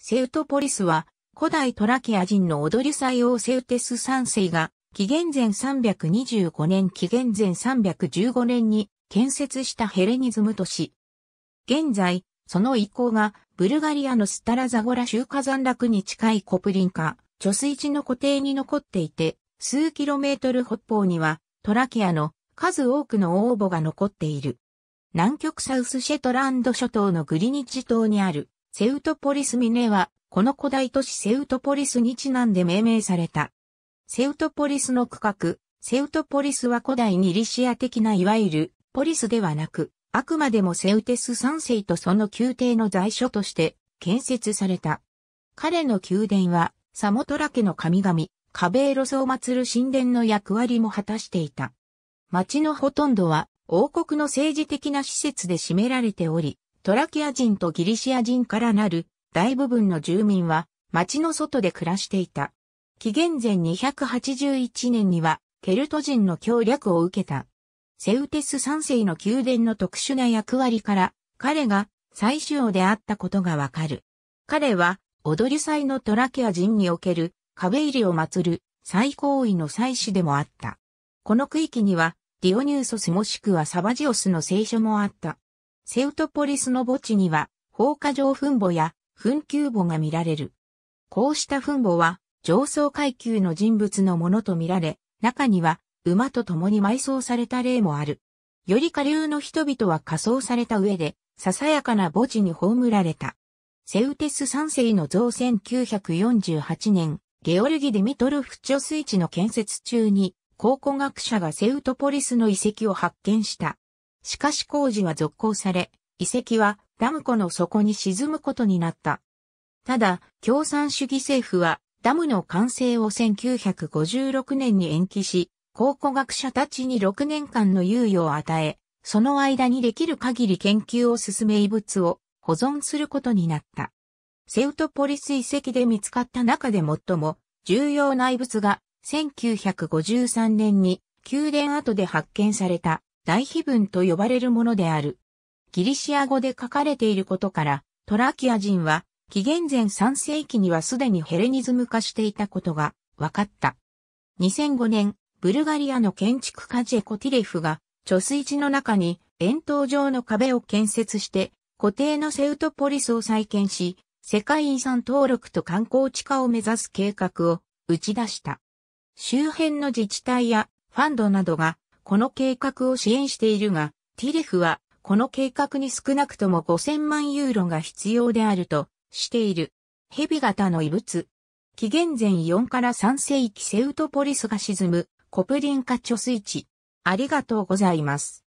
セウトポリスは、古代トラキア人の踊り祭王セウテス三世が、紀元前325年紀元前315年に建設したヘレニズム都市。現在、その遺構が、ブルガリアのスタラザゴラ州火山落に近いコプリンカ、貯水池の固定に残っていて、数キロメートル北方には、トラキアの数多くの応募が残っている。南極サウスシェトランド諸島のグリニッジ島にあるセウトポリス峰は、この古代都市セウトポリスにちなんで命名された。セウトポリスの区画、セウトポリスは古代ニリシア的ないわゆるポリスではなく、あくまでもセウテス三世とその宮廷の在所として建設された。彼の宮殿は、サモトラ家の神々、カベーロスを祀る神殿の役割も果たしていた。町のほとんどは王国の政治的な施設で占められており、トラキア人とギリシア人からなる大部分の住民は町の外で暮らしていた。紀元前281年にはケルト人の協力を受けた。セウテス3世の宮殿の特殊な役割から彼が最主要であったことがわかる。彼は踊り祭のトラキア人における壁入りを祀る最高位の祭司でもあった。この区域にはディオニューソスもしくはサバジオスの聖書もあった。セウトポリスの墓地には放火状墳墓や墳丘墓が見られる。こうした墳墓は上層階級の人物のものと見られ、中には馬と共に埋葬された例もある。より下流の人々は仮装された上で、ささやかな墓地に葬られた。セウテス3世の像1948年、ゲオルギ・ディミトルフ・チョスの建設中に、考古学者がセウトポリスの遺跡を発見した。しかし工事は続行され、遺跡はダム湖の底に沈むことになった。ただ、共産主義政府はダムの完成を1956年に延期し、考古学者たちに6年間の猶予を与え、その間にできる限り研究を進め遺物を保存することになった。セウトポリス遺跡で見つかった中で最も重要な遺物が1953年に宮殿跡で発見された大碑文と呼ばれるものである。ギリシア語で書かれていることから、トラキア人は、紀元前3世紀にはすでにヘレニズム化していたことが分かった。2005年、ブルガリアの建築家ジェコティレフが、貯水池の中に円筒状の壁を建設して、固定のセウトポリスを再建し、世界遺産登録と観光地化を目指す計画を打ち出した。周辺の自治体やファンドなどがこの計画を支援しているが、ティレフは、この計画に少なくとも5000万ユーロが必要であるとしている。蛇型の遺物。紀元前4から3世紀セウトポリスが沈むコプリンカ貯水池。ありがとうございます。